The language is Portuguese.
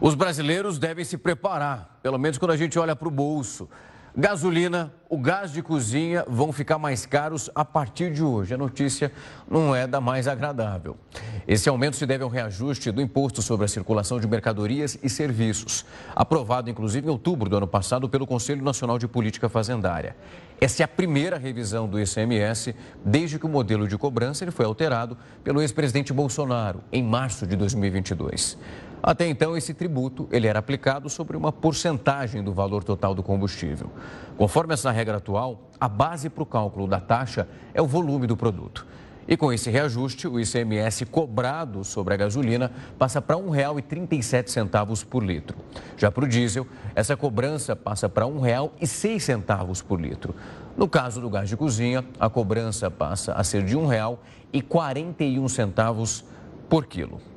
Os brasileiros devem se preparar, pelo menos quando a gente olha para o bolso. Gasolina, o gás de cozinha vão ficar mais caros a partir de hoje. A notícia não é da mais agradável. Esse aumento se deve ao reajuste do imposto sobre a circulação de mercadorias e serviços, aprovado inclusive em outubro do ano passado pelo Conselho Nacional de Política Fazendária. Essa é a primeira revisão do ICMS desde que o modelo de cobrança ele foi alterado pelo ex-presidente Bolsonaro em março de 2022. Até então, esse tributo ele era aplicado sobre uma porcentagem do valor total do combustível. Conforme essa regra atual, a base para o cálculo da taxa é o volume do produto. E com esse reajuste, o ICMS cobrado sobre a gasolina passa para R$ 1,37 por litro. Já para o diesel, essa cobrança passa para R$ 1,06 por litro. No caso do gás de cozinha, a cobrança passa a ser de R$ 1,41 por quilo.